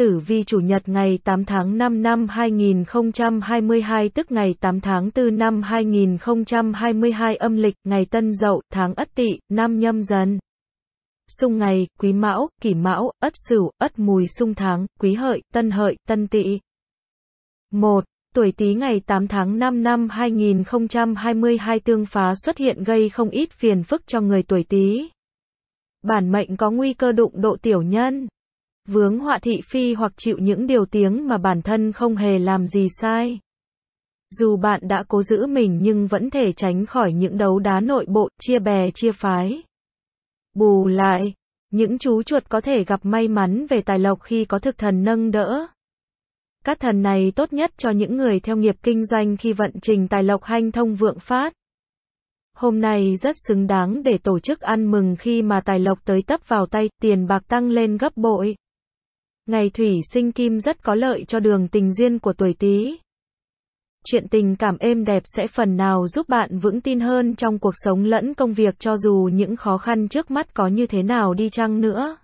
tử vi chủ nhật ngày 8 tháng 5 năm 2022 tức ngày 8 tháng 4 năm 2022 âm lịch, ngày Tân Dậu, tháng Ất Tỵ, năm Nhâm Dần. Xung ngày, Quý Mão, Kỷ Mão, Ất Sửu, Ất Mùi xung tháng, Quý Hợi, Tân Hợi, Tân Tỵ. 1. Tuổi Tý ngày 8 tháng 5 năm 2022 tương phá xuất hiện gây không ít phiền phức cho người tuổi Tý. Bản mệnh có nguy cơ đụng độ tiểu nhân vướng họa thị phi hoặc chịu những điều tiếng mà bản thân không hề làm gì sai. Dù bạn đã cố giữ mình nhưng vẫn thể tránh khỏi những đấu đá nội bộ, chia bè chia phái. Bù lại, những chú chuột có thể gặp may mắn về tài lộc khi có thực thần nâng đỡ. Các thần này tốt nhất cho những người theo nghiệp kinh doanh khi vận trình tài lộc hanh thông vượng phát. Hôm nay rất xứng đáng để tổ chức ăn mừng khi mà tài lộc tới tấp vào tay, tiền bạc tăng lên gấp bội. Ngày thủy sinh kim rất có lợi cho đường tình duyên của tuổi Tý. Chuyện tình cảm êm đẹp sẽ phần nào giúp bạn vững tin hơn trong cuộc sống lẫn công việc cho dù những khó khăn trước mắt có như thế nào đi chăng nữa.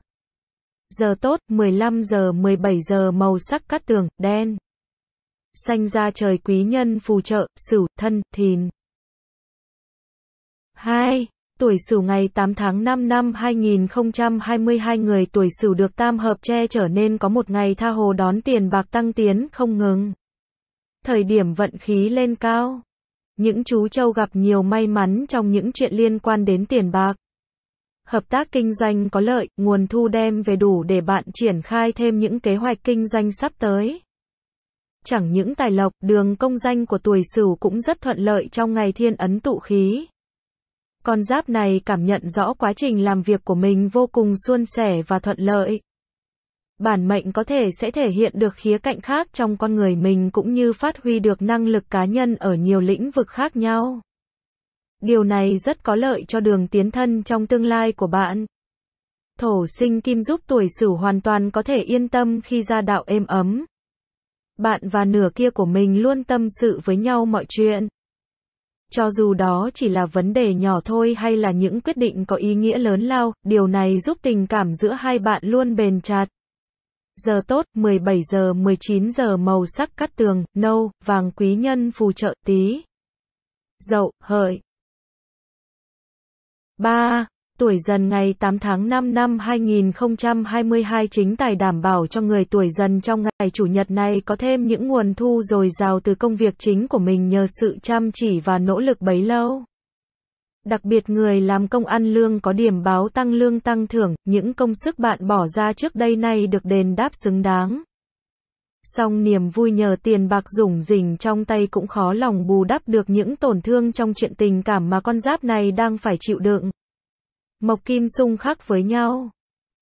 Giờ tốt, 15 giờ 17 giờ màu sắc cát tường, đen. Xanh ra trời quý nhân phù trợ, sửu, thân, thìn. 2 tuổi Sửu ngày 8 tháng 5 năm 2022 người tuổi Sửu được tam hợp che trở nên có một ngày tha hồ đón tiền bạc tăng tiến không ngừng. Thời điểm vận khí lên cao, những chú trâu gặp nhiều may mắn trong những chuyện liên quan đến tiền bạc. Hợp tác kinh doanh có lợi, nguồn thu đem về đủ để bạn triển khai thêm những kế hoạch kinh doanh sắp tới. Chẳng những tài lộc, đường công danh của tuổi Sửu cũng rất thuận lợi trong ngày thiên ấn tụ khí. Con giáp này cảm nhận rõ quá trình làm việc của mình vô cùng suôn sẻ và thuận lợi. Bản mệnh có thể sẽ thể hiện được khía cạnh khác trong con người mình cũng như phát huy được năng lực cá nhân ở nhiều lĩnh vực khác nhau. Điều này rất có lợi cho đường tiến thân trong tương lai của bạn. Thổ sinh kim giúp tuổi sửu hoàn toàn có thể yên tâm khi ra đạo êm ấm. Bạn và nửa kia của mình luôn tâm sự với nhau mọi chuyện. Cho dù đó chỉ là vấn đề nhỏ thôi hay là những quyết định có ý nghĩa lớn lao, điều này giúp tình cảm giữa hai bạn luôn bền chặt. Giờ tốt, 17 giờ 19 giờ màu sắc cắt tường, nâu, vàng quý nhân phù trợ tí. Dậu, hợi. 3 tuổi dần ngày 8 tháng 5 năm 2022 chính tài đảm bảo cho người tuổi dần trong ngày chủ nhật này có thêm những nguồn thu dồi dào từ công việc chính của mình nhờ sự chăm chỉ và nỗ lực bấy lâu. Đặc biệt người làm công ăn lương có điểm báo tăng lương tăng thưởng, những công sức bạn bỏ ra trước đây nay được đền đáp xứng đáng. Song niềm vui nhờ tiền bạc rủng rỉnh trong tay cũng khó lòng bù đắp được những tổn thương trong chuyện tình cảm mà con giáp này đang phải chịu đựng. Mộc Kim xung khác với nhau.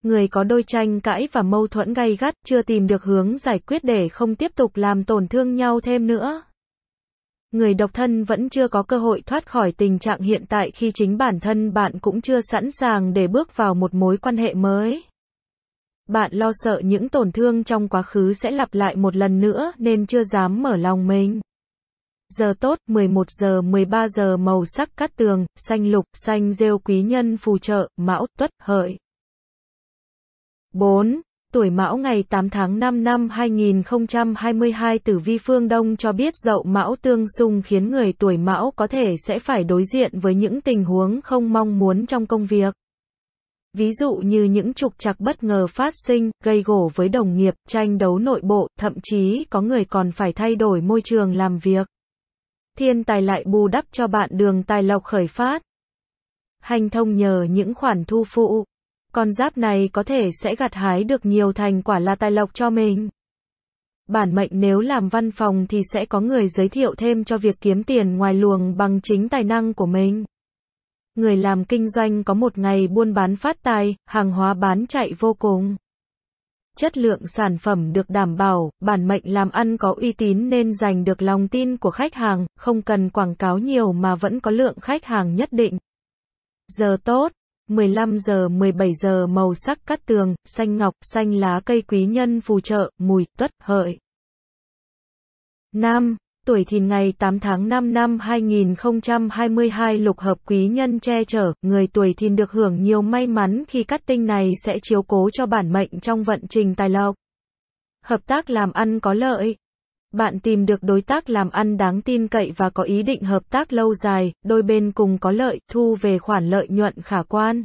Người có đôi tranh cãi và mâu thuẫn gay gắt chưa tìm được hướng giải quyết để không tiếp tục làm tổn thương nhau thêm nữa. Người độc thân vẫn chưa có cơ hội thoát khỏi tình trạng hiện tại khi chính bản thân bạn cũng chưa sẵn sàng để bước vào một mối quan hệ mới. Bạn lo sợ những tổn thương trong quá khứ sẽ lặp lại một lần nữa nên chưa dám mở lòng mình giờ tốt, 11 giờ 13 giờ màu sắc cát tường, xanh lục, xanh rêu quý nhân phù trợ, mão, tuất, hợi. 4. Tuổi Mão ngày 8 tháng 5 năm 2022 Tử Vi Phương Đông cho biết dậu Mão tương xung khiến người tuổi Mão có thể sẽ phải đối diện với những tình huống không mong muốn trong công việc. Ví dụ như những trục trặc bất ngờ phát sinh, gây gổ với đồng nghiệp, tranh đấu nội bộ, thậm chí có người còn phải thay đổi môi trường làm việc thiên tài lại bù đắp cho bạn đường tài lộc khởi phát. Hành thông nhờ những khoản thu phụ, con giáp này có thể sẽ gặt hái được nhiều thành quả là tài lộc cho mình. Bản mệnh nếu làm văn phòng thì sẽ có người giới thiệu thêm cho việc kiếm tiền ngoài luồng bằng chính tài năng của mình. Người làm kinh doanh có một ngày buôn bán phát tài, hàng hóa bán chạy vô cùng chất lượng sản phẩm được đảm bảo, bản mệnh làm ăn có uy tín nên giành được lòng tin của khách hàng, không cần quảng cáo nhiều mà vẫn có lượng khách hàng nhất định. Giờ tốt 15 giờ 17 giờ màu sắc cát tường, xanh ngọc, xanh lá cây quý nhân phù trợ, mùi, tuất, hợi. Nam tuổi thìn ngày 8 tháng 5 năm 2022 lục hợp quý nhân che chở, người tuổi thìn được hưởng nhiều may mắn khi cắt tinh này sẽ chiếu cố cho bản mệnh trong vận trình tài lộc. Hợp tác làm ăn có lợi. Bạn tìm được đối tác làm ăn đáng tin cậy và có ý định hợp tác lâu dài, đôi bên cùng có lợi, thu về khoản lợi nhuận khả quan.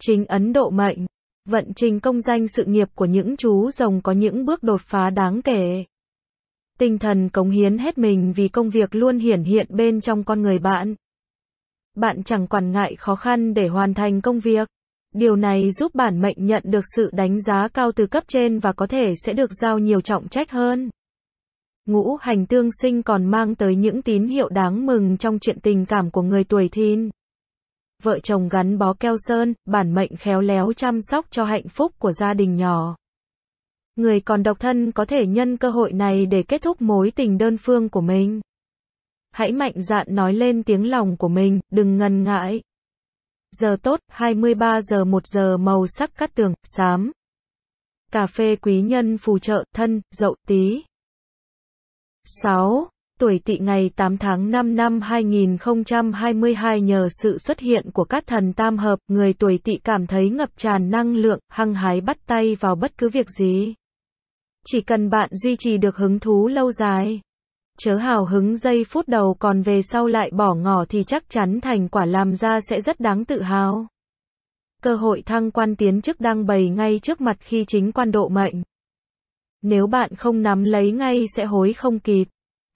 Chính Ấn Độ mệnh Vận trình công danh sự nghiệp của những chú rồng có những bước đột phá đáng kể tinh thần cống hiến hết mình vì công việc luôn hiển hiện bên trong con người bạn. Bạn chẳng quản ngại khó khăn để hoàn thành công việc. Điều này giúp bản mệnh nhận được sự đánh giá cao từ cấp trên và có thể sẽ được giao nhiều trọng trách hơn. Ngũ hành tương sinh còn mang tới những tín hiệu đáng mừng trong chuyện tình cảm của người tuổi thìn. Vợ chồng gắn bó keo sơn, bản mệnh khéo léo chăm sóc cho hạnh phúc của gia đình nhỏ người còn độc thân có thể nhân cơ hội này để kết thúc mối tình đơn phương của mình. Hãy mạnh dạn nói lên tiếng lòng của mình, đừng ngần ngại. Giờ tốt, 23 giờ 1 giờ màu sắc cắt tường, xám. Cà phê quý nhân phù trợ, thân, dậu tí. 6. Tuổi tỵ ngày 8 tháng 5 năm 2022 nhờ sự xuất hiện của các thần tam hợp, người tuổi tỵ cảm thấy ngập tràn năng lượng, hăng hái bắt tay vào bất cứ việc gì chỉ cần bạn duy trì được hứng thú lâu dài. Chớ hào hứng giây phút đầu còn về sau lại bỏ ngỏ thì chắc chắn thành quả làm ra sẽ rất đáng tự hào. Cơ hội thăng quan tiến chức đang bày ngay trước mặt khi chính quan độ mệnh. Nếu bạn không nắm lấy ngay sẽ hối không kịp.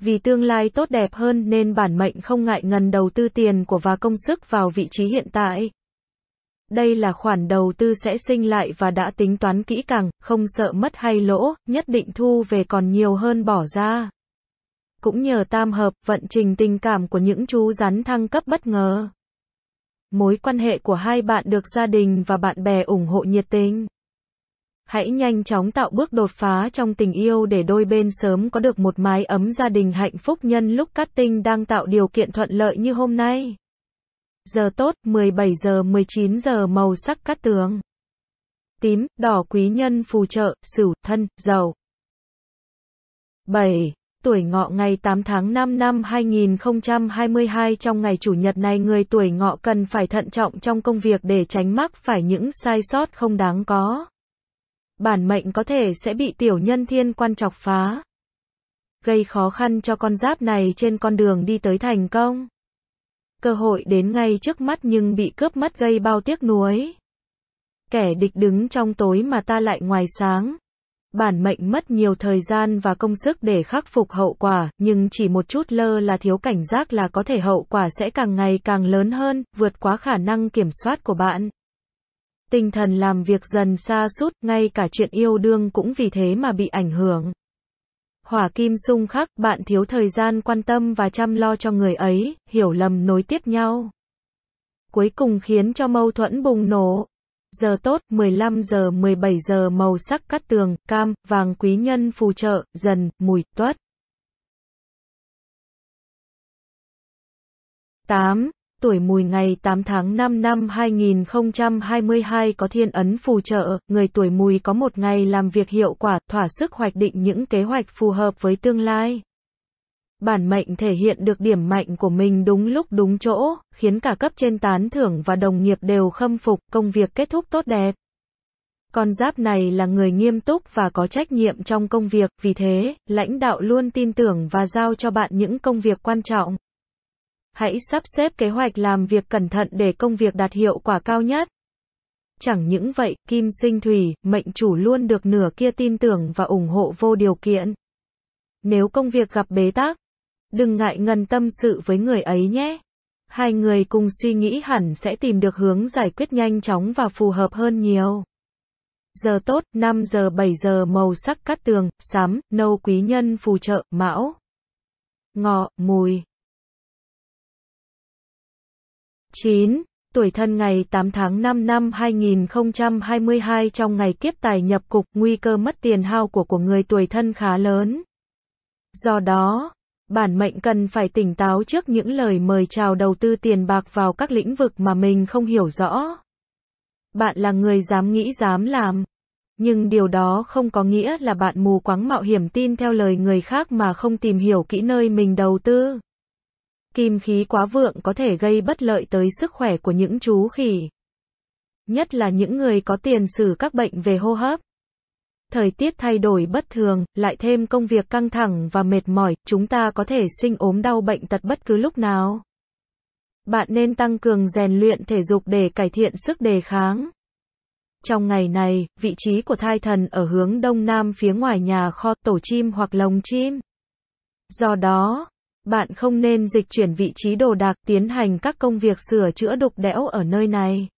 Vì tương lai tốt đẹp hơn nên bản mệnh không ngại ngần đầu tư tiền của và công sức vào vị trí hiện tại đây là khoản đầu tư sẽ sinh lại và đã tính toán kỹ càng, không sợ mất hay lỗ, nhất định thu về còn nhiều hơn bỏ ra. Cũng nhờ tam hợp, vận trình tình cảm của những chú rắn thăng cấp bất ngờ. Mối quan hệ của hai bạn được gia đình và bạn bè ủng hộ nhiệt tình. Hãy nhanh chóng tạo bước đột phá trong tình yêu để đôi bên sớm có được một mái ấm gia đình hạnh phúc nhân lúc cắt tinh đang tạo điều kiện thuận lợi như hôm nay giờ tốt 17 giờ 19 giờ màu sắc cát tường. Tím, đỏ quý nhân phù trợ, sửu, thân, dầu. 7. Tuổi ngọ ngày 8 tháng 5 năm 2022 trong ngày chủ nhật này người tuổi ngọ cần phải thận trọng trong công việc để tránh mắc phải những sai sót không đáng có. Bản mệnh có thể sẽ bị tiểu nhân thiên quan chọc phá. Gây khó khăn cho con giáp này trên con đường đi tới thành công cơ hội đến ngay trước mắt nhưng bị cướp mất gây bao tiếc nuối. Kẻ địch đứng trong tối mà ta lại ngoài sáng. Bản mệnh mất nhiều thời gian và công sức để khắc phục hậu quả, nhưng chỉ một chút lơ là thiếu cảnh giác là có thể hậu quả sẽ càng ngày càng lớn hơn, vượt quá khả năng kiểm soát của bạn. Tinh thần làm việc dần xa suốt, ngay cả chuyện yêu đương cũng vì thế mà bị ảnh hưởng. Hỏa kim sung khắc, bạn thiếu thời gian quan tâm và chăm lo cho người ấy, hiểu lầm nối tiếp nhau. Cuối cùng khiến cho mâu thuẫn bùng nổ. Giờ tốt, 15 giờ 17 giờ màu sắc cắt tường, cam, vàng quý nhân phù trợ, dần, mùi, tuất. 8 tuổi mùi ngày 8 tháng 5 năm 2022 có thiên ấn phù trợ, người tuổi mùi có một ngày làm việc hiệu quả, thỏa sức hoạch định những kế hoạch phù hợp với tương lai. Bản mệnh thể hiện được điểm mạnh của mình đúng lúc đúng chỗ, khiến cả cấp trên tán thưởng và đồng nghiệp đều khâm phục, công việc kết thúc tốt đẹp. Con giáp này là người nghiêm túc và có trách nhiệm trong công việc, vì thế, lãnh đạo luôn tin tưởng và giao cho bạn những công việc quan trọng. Hãy sắp xếp kế hoạch làm việc cẩn thận để công việc đạt hiệu quả cao nhất. Chẳng những vậy, Kim Sinh Thủy, mệnh chủ luôn được nửa kia tin tưởng và ủng hộ vô điều kiện. Nếu công việc gặp bế tắc, đừng ngại ngần tâm sự với người ấy nhé. Hai người cùng suy nghĩ hẳn sẽ tìm được hướng giải quyết nhanh chóng và phù hợp hơn nhiều. Giờ tốt, 5 giờ 7 giờ màu sắc cát tường, xám nâu quý nhân phù trợ, mão. Ngọ, mùi. 9. Tuổi thân ngày 8 tháng 5 năm 2022 trong ngày kiếp tài nhập cục nguy cơ mất tiền hao của của người tuổi thân khá lớn. Do đó, bản mệnh cần phải tỉnh táo trước những lời mời chào đầu tư tiền bạc vào các lĩnh vực mà mình không hiểu rõ. Bạn là người dám nghĩ dám làm, nhưng điều đó không có nghĩa là bạn mù quáng mạo hiểm tin theo lời người khác mà không tìm hiểu kỹ nơi mình đầu tư kim khí quá vượng có thể gây bất lợi tới sức khỏe của những chú khỉ. Nhất là những người có tiền sử các bệnh về hô hấp. Thời tiết thay đổi bất thường, lại thêm công việc căng thẳng và mệt mỏi, chúng ta có thể sinh ốm đau bệnh tật bất cứ lúc nào. Bạn nên tăng cường rèn luyện thể dục để cải thiện sức đề kháng. Trong ngày này, vị trí của thai thần ở hướng đông nam phía ngoài nhà kho tổ chim hoặc lồng chim. Do đó, bạn không nên dịch chuyển vị trí đồ đạc, tiến hành các công việc sửa chữa đục đẽo ở nơi này.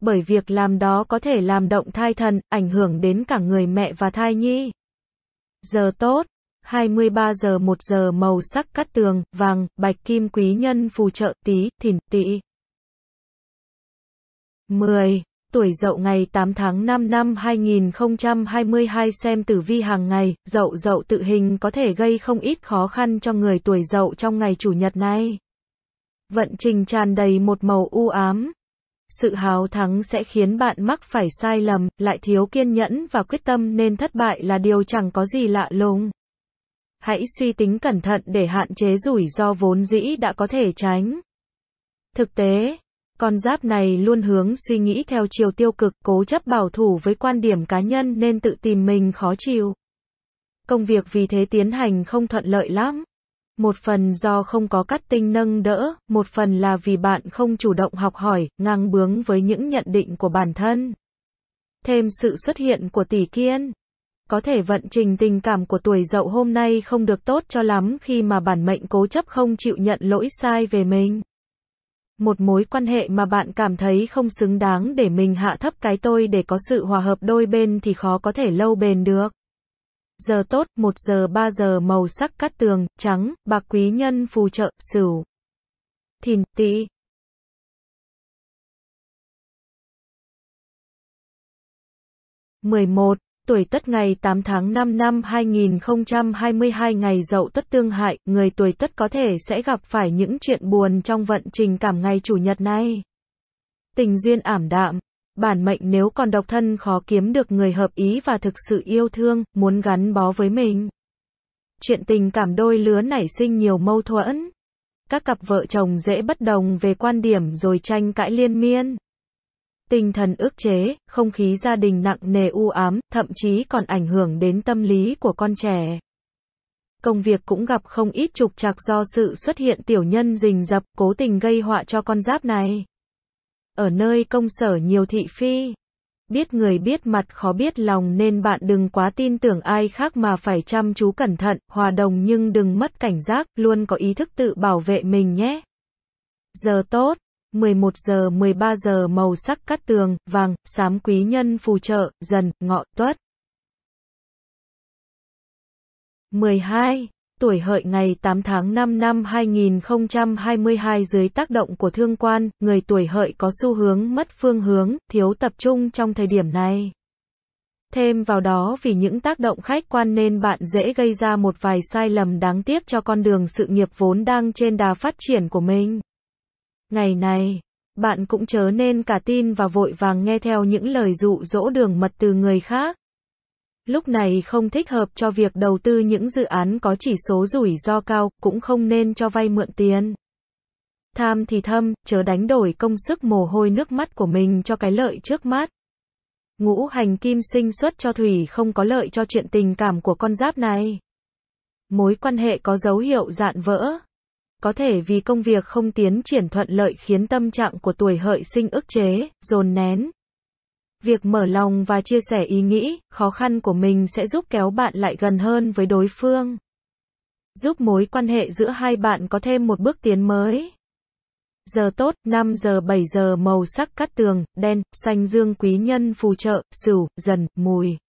Bởi việc làm đó có thể làm động thai thần, ảnh hưởng đến cả người mẹ và thai nhi. Giờ tốt 23 giờ 1 giờ màu sắc cắt tường, vàng, bạch kim quý nhân phù trợ tí, thìn, tị. 10 tuổi Dậu ngày 8 tháng 5 năm 2022 xem tử vi hàng ngày, Dậu Dậu tự hình có thể gây không ít khó khăn cho người tuổi Dậu trong ngày chủ nhật này. Vận trình tràn đầy một màu u ám. Sự háo thắng sẽ khiến bạn mắc phải sai lầm, lại thiếu kiên nhẫn và quyết tâm nên thất bại là điều chẳng có gì lạ lùng. Hãy suy tính cẩn thận để hạn chế rủi ro vốn dĩ đã có thể tránh. Thực tế, con giáp này luôn hướng suy nghĩ theo chiều tiêu cực, cố chấp bảo thủ với quan điểm cá nhân nên tự tìm mình khó chịu. Công việc vì thế tiến hành không thuận lợi lắm. Một phần do không có cắt tinh nâng đỡ, một phần là vì bạn không chủ động học hỏi, ngang bướng với những nhận định của bản thân. Thêm sự xuất hiện của tỷ kiên. Có thể vận trình tình cảm của tuổi dậu hôm nay không được tốt cho lắm khi mà bản mệnh cố chấp không chịu nhận lỗi sai về mình một mối quan hệ mà bạn cảm thấy không xứng đáng để mình hạ thấp cái tôi để có sự hòa hợp đôi bên thì khó có thể lâu bền được. Giờ tốt, 1 giờ 3 giờ màu sắc cát tường, trắng, bạc quý nhân phù trợ, sửu. Thìn, tỵ. mười một tuổi tất ngày 8 tháng 5 năm 2022 ngày dậu tất tương hại, người tuổi tất có thể sẽ gặp phải những chuyện buồn trong vận trình cảm ngày chủ nhật này. Tình duyên ảm đạm, bản mệnh nếu còn độc thân khó kiếm được người hợp ý và thực sự yêu thương, muốn gắn bó với mình. Chuyện tình cảm đôi lứa nảy sinh nhiều mâu thuẫn. Các cặp vợ chồng dễ bất đồng về quan điểm rồi tranh cãi liên miên tinh thần ức chế, không khí gia đình nặng nề u ám, thậm chí còn ảnh hưởng đến tâm lý của con trẻ. Công việc cũng gặp không ít trục trặc do sự xuất hiện tiểu nhân rình rập, cố tình gây họa cho con giáp này. Ở nơi công sở nhiều thị phi, biết người biết mặt khó biết lòng nên bạn đừng quá tin tưởng ai khác mà phải chăm chú cẩn thận, hòa đồng nhưng đừng mất cảnh giác, luôn có ý thức tự bảo vệ mình nhé. Giờ tốt 11 giờ 13 giờ màu sắc cát tường, vàng, xám quý nhân phù trợ, dần, ngọ, tuất. 12. Tuổi hợi ngày 8 tháng 5 năm 2022 dưới tác động của thương quan, người tuổi hợi có xu hướng mất phương hướng, thiếu tập trung trong thời điểm này. Thêm vào đó vì những tác động khách quan nên bạn dễ gây ra một vài sai lầm đáng tiếc cho con đường sự nghiệp vốn đang trên đà phát triển của mình. Ngày này, bạn cũng chớ nên cả tin và vội vàng nghe theo những lời dụ dỗ đường mật từ người khác. Lúc này không thích hợp cho việc đầu tư những dự án có chỉ số rủi ro cao, cũng không nên cho vay mượn tiền. Tham thì thâm, chớ đánh đổi công sức mồ hôi nước mắt của mình cho cái lợi trước mắt. Ngũ hành kim sinh xuất cho thủy không có lợi cho chuyện tình cảm của con giáp này. Mối quan hệ có dấu hiệu dạn vỡ có thể vì công việc không tiến triển thuận lợi khiến tâm trạng của tuổi hợi sinh ức chế, dồn nén. Việc mở lòng và chia sẻ ý nghĩ, khó khăn của mình sẽ giúp kéo bạn lại gần hơn với đối phương. Giúp mối quan hệ giữa hai bạn có thêm một bước tiến mới. Giờ tốt, 5 giờ 7 giờ màu sắc cắt tường, đen, xanh dương quý nhân phù trợ, sửu, dần, mùi.